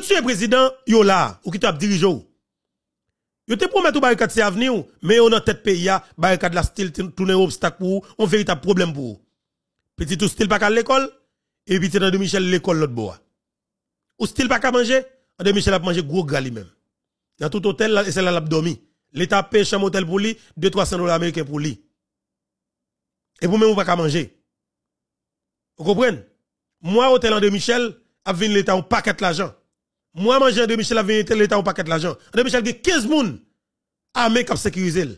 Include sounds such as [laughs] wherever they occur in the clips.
que tu es président, yo là, ou qui t'a dirige ou. Yo te promet ou barricade c'est avenir mais on a tête pays a barricade la style tourner obstacle pour un véritable problème pour Petit tout style pas à l'école et puis dans de Michel l'école l'autre bois. Ou style pas qu'à manger, ah, de Michel a mangé gros gali. Dans tout hôtel et c'est là l'abdomi. L'état paye un hôtel pour lui, 2 300 dollars américains pour lui. Et vous même ou pas à manger. Vous comprenez Moi hôtel de Michel a venu l'état un paquet l'argent. Moi, manger de Michel, avait été l'État au paquet de l'argent. André Michel, il 15 personnes armées qui ont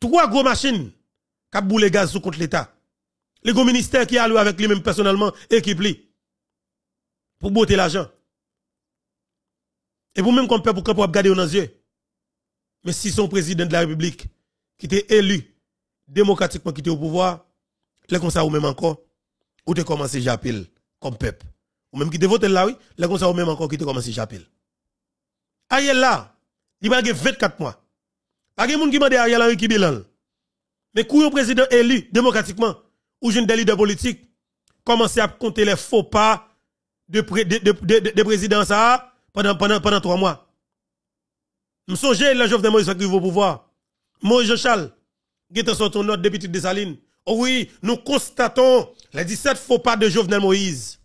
Trois gros machines qui ont boulé gaz sous contre l'État. Les gros ministères qui allouent avec lui-même personnellement, équipe lui. Pour botter l'argent. Et vous même qu'on peut pour qu'on garder les yeux. Mais si son président de la République, qui était élu démocratiquement, qui était au pouvoir, les comme ou même encore, ou te commencé j'appelle comme peuple ou même qui te vote là, oui, là, comme ça, ou même encore qui te commence à j'appelle. Ariel là, il va 24 mois. a des monde qui m'a dit Ariel Henry qui bilan. Mais quand président élu démocratiquement, ou jeune des leaders politiques, commencer à compter les faux pas de, de, de, président ça pendant, pendant, pendant trois mois. Me songe, le Jovenel Moïse qui au pouvoir. Moïse Charles, qui est sorti notre député de Saline. Oh oui, nous constatons les 17 faux pas de Jovenel Moïse.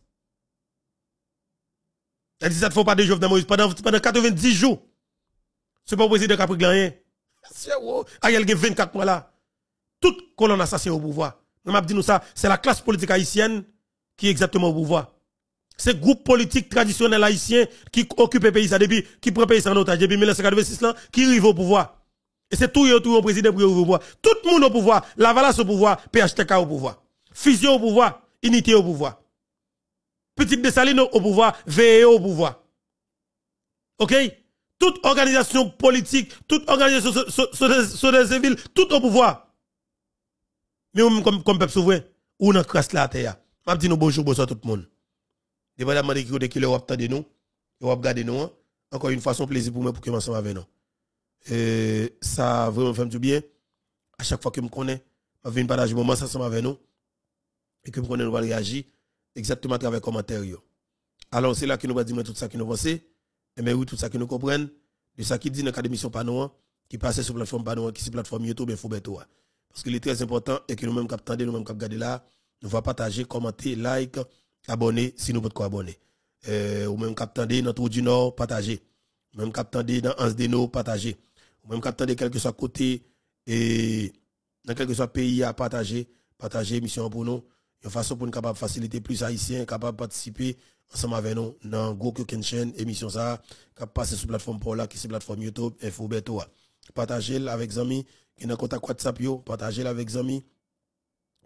Elle dit ça ne pas de Moïse pendant, pendant 90 jours. C'est pas le président qui a pris rien. Ariel a 24 mois là. Toute colonne assassinée au pouvoir. Je dit nous ça, c'est la classe politique haïtienne qui est exactement au pouvoir. C'est groupe politique traditionnel haïtien qui occupe le pays depuis, qui prend le pays en otage depuis 1986 là, qui arrive au pouvoir. Et c'est tout autour au président pour au pouvoir. Tout le monde au pouvoir. Lavalas au pouvoir, PHTK au pouvoir. Fusion au pouvoir, unité au pouvoir petite Dessalines au pouvoir, V.E.O. au pouvoir. OK Toute organisation politique, toute organisation société civile, tout au pouvoir. Mais vous comme, comme peuple souverain, ou dans crasse la terre. Je dis bonjour, bonsoir tout le monde. Dépendamment de qui vous qui le de nous, vous regardez nous. Hein. Encore une fois, c'est un plaisir pour moi pour que ensemble avec nous. Et ça vraiment fait du bien. À chaque fois que je me connais, je viens partager moment ensemble avec nous. Et que je me connais, nous allons réagir exactement à travers les commentaires. Alors, c'est là que nous va dire tout ça qui nous pense, et mais oui, tout ça qui nous comprennent, de ça qui dit dans mission Panouan, qui passe sur la plateforme Panouan, qui est plateforme YouTube, ben, Parce qu'il est très important et que nous même cap nous même cap là, nous va partager, commenter, like, abonner, si nous pouvons abonner. Euh, ou même cap dans notre du Nord, partager. Même cap dans nos partager. Ou même cap quel que soit côté, et dans quel que soit pays à partager, partager mission pour nous une façon pour nous capable faciliter plus haïtiens de participer ensemble avec nous dans Go Kenchen émission ça qui passe sur plateforme pour là qui c'est plateforme YouTube Info Beto partagez avec amis qui dans contact WhatsApp yo partagez avec amis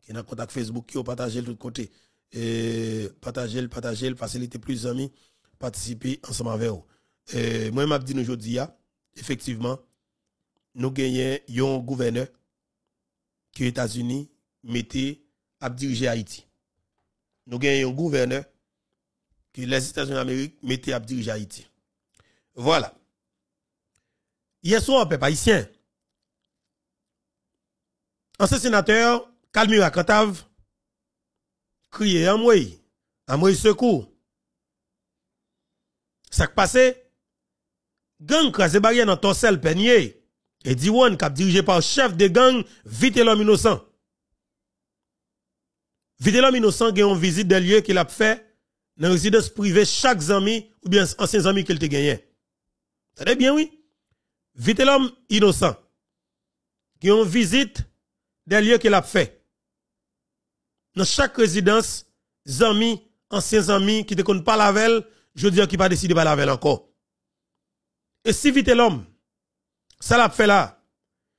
qui dans contact Facebook yo partagez de l'autre côté et partagez partagez faciliter plus amis participer ensemble avec vous Moi, moi m'a dit aujourd'hui effectivement nous gagnons un gouverneur aux États-Unis mettait ...à Haïti. Nous gagnons un gouverneur que les États-Unis d'Amérique mettent à diriger Haïti. Voilà. Hier soir, pas haïtien, ancien sénateur Kalmira Katav, criait à moi, à moi secours. Ça qui passé, gang crasé barrière dans ton sel Peigné et Diwan, qui dirige par chef de gang, vite l'homme innocent. Vite l'homme innocent a une visite des lieux qu'il a fait dans résidence privée chaque ami ou bien anciens amis qu'il a gagné. C'est bien oui. Vite l'homme innocent qui une visite des lieux qu'il a fait. Dans chaque résidence, amis, anciens amis qui te connaissent pas la veille, je dis qui pas décidé pas la veille encore. Et si vite l'homme, ça l'a fait là,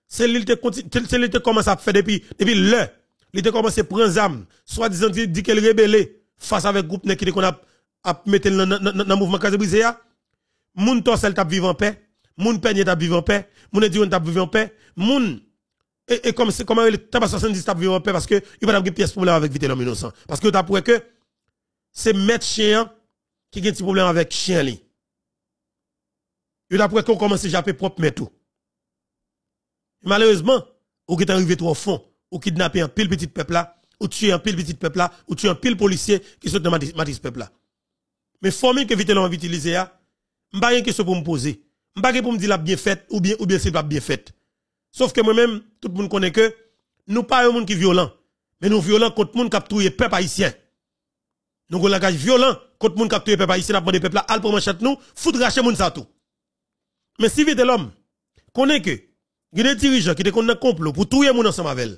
c'est lui qui commence à faire depuis, depuis l'heure il était commencé à prendre armes, soit disant dit qu'elle rébellait face avec groupe qui qu'on a a mettre dans le mouvement casse brisé ya. Moun sel t'a vivre en paix, moun peigne t'a vivre en paix, moun on t'a vivre en paix, moun et, comme c'est comment le tabac 70 t'a vivre en paix parce que il pas de pièce problème avec vite l'homme innocent parce que t'as prouvé que c'est maître chien hein, qui a un petit problème avec chien li. Il a prouvé qu'on commence à japper propre tout. Malheureusement, ou qui est arrivé trop fond ou kidnapper un pile petit peuple là, ou tuer un pile petit peuple là, ou tuer un pile policier qui sont dans matrice peuple là. Mais formule que vite l'on utilisé là, hein, m'a rien question pour me poser. M'a rien pour me dire la bien faite ou bien ou bien c'est pas bien faite. Sauf que moi-même, tout le monde connaît que nous pas un monde qui violent, mais nous violent contre monde qui a tué peuple haïtien. Nous avons un langage violent contre monde qui a tué peuple haïtien, des peuple là, al pour manchette nous, foutre racher monde ça tout. Mais si vite l'homme connaît que il y a des dirigeants qui sont un complot pour tuer monde ensemble avec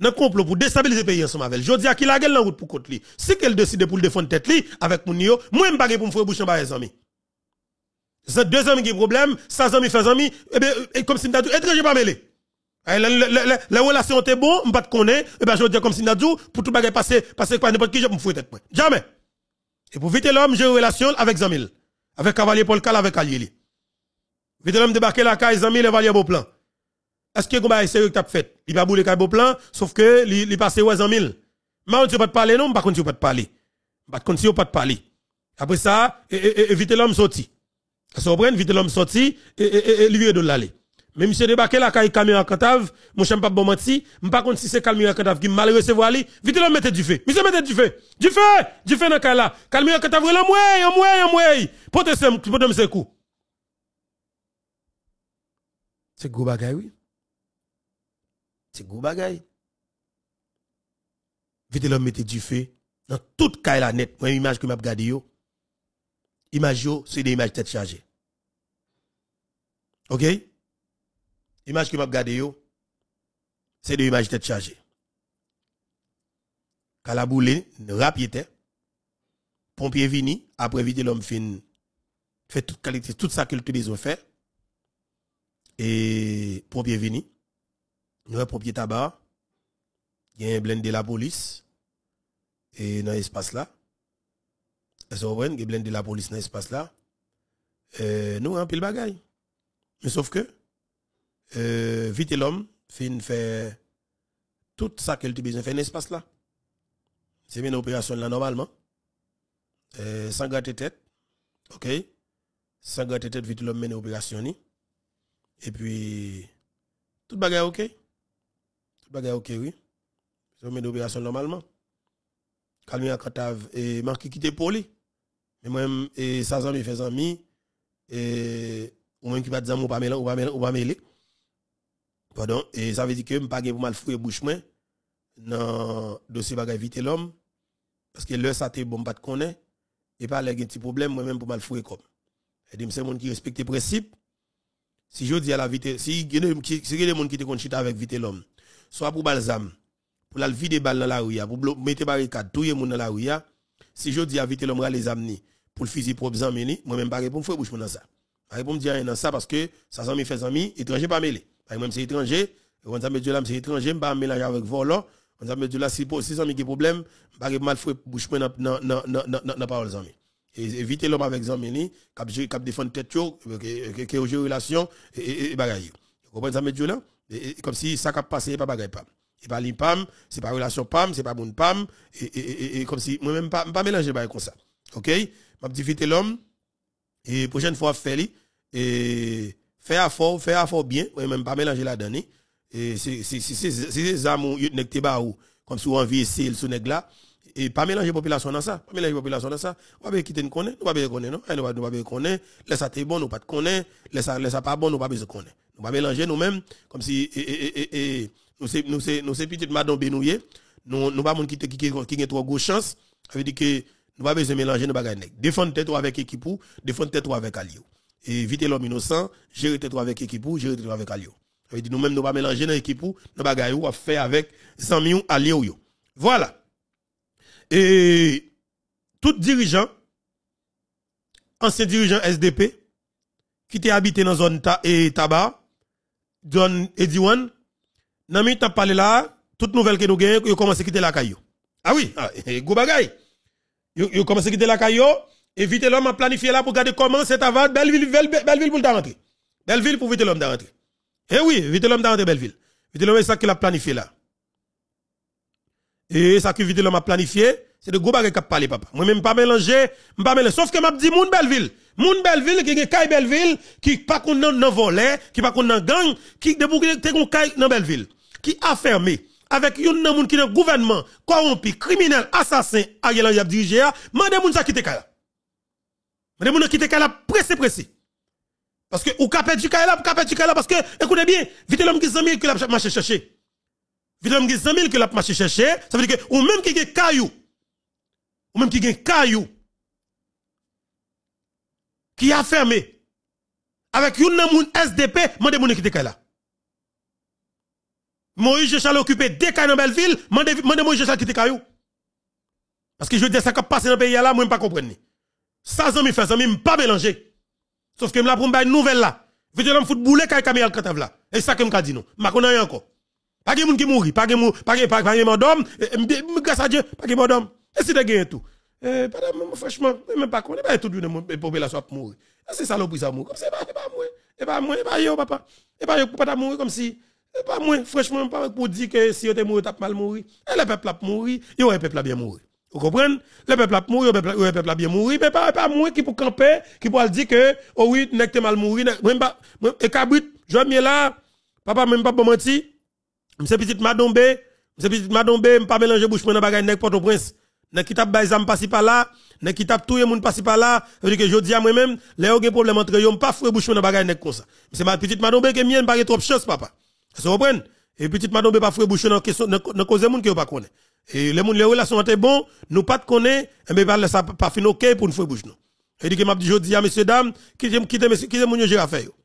dans complot pour déstabiliser le pays ensemble avec. Je dis à qui la gueule en route pour côté Si qu'elle décide pour le défendre tête avec mon yo, moi vais pour me faire bouche en bas amis. C'est deux amis qui ont problème, ça amis fait amis, eh euh, et comme si n'a dit étranger pas mêlé. Eh, les relation était bonne, m'pa te connais, et ben, je dis eh comme si n'a dit pour tout bagage passer que pas n'importe qui je me foutre tête Jamais. Et pour vite l'homme, j'ai une relation avec Zamil, avec cavalier Paul Cal avec Alieli. Vite l'homme débarquer la caille Zamil et Valier Beauplan. plan. Est-ce que combat est sérieux que t'as fait Il va bouler beau plan, sauf que il passé ouais en mille. Mais on ne pas te parler non, par contre tu pas te parler. Par contre tu pas te parler. Après ça, éviter l'homme sorti. Ça vous vite l'homme sorti et lui de l'aller. Mais monsieur débarqué là quand il caméra cantave, mon chame pas bon menti, pas contre si c'est caméra cantave qui mal recevoir lui, vite l'homme mette du feu. Monsieur mette du feu. Du feu, du feu dans cas là. Caméra cantave là ouais. moué, moué. Portez ce portez ce coup. C'est gros oui. C'est gros bagaille. Vite l'homme mettait du feu dans toute caille la net. Moi, image que m'a regardé yo. Image yo, c'est des images tête chargée. OK Image que m'a regardé yo, c'est des images tête chargée. Kalaboule, rapide, Pompier vini, après vite l'homme fin fait toute qualité, tout ça que le ont fait. Et pompier vini nous avons propriété tabac, il y a un blindé de la police, et dans l'espace là. Est-ce que vous a blindé de la police dans l'espace là. Euh, nous avons pile bagaille. Mais sauf que, euh, vite l'homme, fin fait tout ça qu'elle a besoin, faire dans lespace là. C'est une opération là normalement. Euh, sans gratter tête. OK? Sans gratter tête, vite l'homme mène l'opération. Et puis, tout bagage OK? Bagay ok, oui. C'est un mis d'opération normalement. Kalmia Katav et marqué qui pour lui. Mais moi, et sa zami fait zami, et ou même qui pas zami ou pas mêlé, ou pas mêlé, ou pas mêlé. Pardon, et ça veut dire que je pas pour mal fouiller bouche moi dans dossier bagay vite l'homme parce que l'heure ça te bon pas de connaître et pas les petit problème moi même pour mal fouiller comme. Et dit c'est moun qui respecte les principes. Si je dis à la vite, si il y a des gens qui te konchita avec vite l'homme soit pour balzam pour la vie des balle dans la rue, pour mettre barricade, tout le monde dans la rue, si je dis à vite l'homme les amener pour le fusil propre zameni, moi-même pas répondre frère bouche dans ça. Pas répondre dire dans ça parce que ça zami fait zami, étranger pas mêlé. même c'est étranger, on zami Dieu là c'est étranger, pas mélanger avec volant. On zami Dieu là si si zami qui problème, pas mal frère bouche dans dans dans dans parole zami. Et éviter l'homme avec zameni, cap cap défendre tête yo, que relation et bagaille. Vous comprenez zami Dieu là et, comme si ça qui passé, pas bagaille pam. Et pas l'impam, c'est pas relation pam, c'est pas bon pam. Et, et, et, comme si moi-même pas, pas mélanger bagaille comme ça. Ok? M'a dit vite l'homme. Et prochaine fois, faire le Et faire à fort, faire à fort bien. Moi-même pas mélanger la dernière Et c'est, c'est, c'est, c'est, c'est, c'est, comme si on vit ici, le sous là, et pas mélanger population dans ça, pas mélanger population dans ça, on va bien quitter nous connaît, on va bien connaître, non, on eh, va nous bien connaître, laisse ça t'es bon, on pas de connaître laisse ça laisse ça pas bon, on pas besoin connaître. On va mélanger nous-mêmes comme si eh, eh, nous c'est nous c'est nous c'est petite madame Benouillé, nous nous pas monde qui qui qui trop de chance, ça veut dire que nous pas besoin mélanger nos bagages. Défendre tête avec équipe, défendre tête avec allié. Et éviter l'homme innocent, gérer tête avec équipe, gérer tête avec Allié nous-mêmes, nous pas mélanger dans l'équipe ou dans bagaille ou à avec 100 millions ou Voilà. Et tout dirigeant, ancien dirigeant SDP, qui était habité dans la zone ta, et tabac, John Ediwan, nan mi t'a parlé là, toute nouvelle que nous gagnons, il commence à quitter la caillou. Ah oui, ah, et go bagay. Yo, commence à quitter la caillou, ah ah, [laughs] vite l'homme à planifier là pour garder comment cette Belle ville, Belle ville pour rentrer. ville pour éviter l'homme de rentrer. Eh oui, vite l'homme dans Belleville. Vite l'homme, c'est ça qu'il a planifié là. Et ça que vite l'homme a planifié, c'est de gros bagages qui parlé, papa. Moi, même pas mélanger, pas mélanger. Sauf que m'a dit, moun Belleville. Moun Belleville, qui est Kai Belleville, qui pas qu'on nan volé, qui pas qu'on nan gang, qui débouque, t'es qu'on Kai dans Belleville. Qui a fermé avec yon nan moun qui le gouvernement, corrompu, criminel, assassin, Ariel y a dirigé, dit, moun sa quitte M'a dit, moun quitte là, pressé, pressé. Parce que, ou capet du là, ou capet du là, parce que, écoutez bien, vite l'homme qui est que la marché chercher. Vite l'homme qui est que la marché chercher, ça veut dire que, ou même qui est caillou, ou même qui est caillou, qui a fermé, avec une moun SDP, mande moun qui était Moi Moïse chale occupé des cailles dans Belleville, mande moi Chal qui était caillou. Parce que je veux dire ça qui passe dans le pays là, moi je ne comprends pas. Ça, je ne fais pas mélanger. Sauf que je pour une nouvelle là. Veut dire foot boulet kay Kamel Katav là. Et ça que me dit non. Ma connais encore. Pas de monde qui mourit, pas de monde, pas de pas de madame, grâce à Dieu, pas de madame. Et si tu gagné tout. Euh franchement, même pas connais pas tout le population a mourir. C'est ça l'obris à mourir. Comme c'est pas pas moi. Et pas moi, et pas yo papa. Et pas yo pas mourir comme si et pas moi franchement pas pour dire que si tu es mort, t'as mal mourir. Et le peuple a mourir. et le peuple a bien mourir. Vous comprenez Le peuple a mouru, le peuple a bien mouru, mais pas, pas mourir qui pour camper, qui pour dire que, oh oui, n'est mal mouru, même pas, et cabrit, je viens là, papa même pas pour mentir, monsieur petite madombe, monsieur petite madombe, pas mélanger bouche dans bagaille nèg Port-au-Prince. nek qui tape baïzam passi là, nek qui tape tout moun monde passi pas là, veut dire que je dis à moi-même, les aucun problème entre eux, m'pas fouet bouche dans bagaille nèg comme ça. c'est ma petite madombe que mien, pas trop chose papa. Ça comprenez Et petite madombe pas fouet bouche dans question dans cause moun que pas connaît et les moun les relations étaient bon nous pas de connaît mais pas ça pas fin OK pour nous faire bouger nous et dit que m'a dit à messieurs dames qui ce que monsieur qui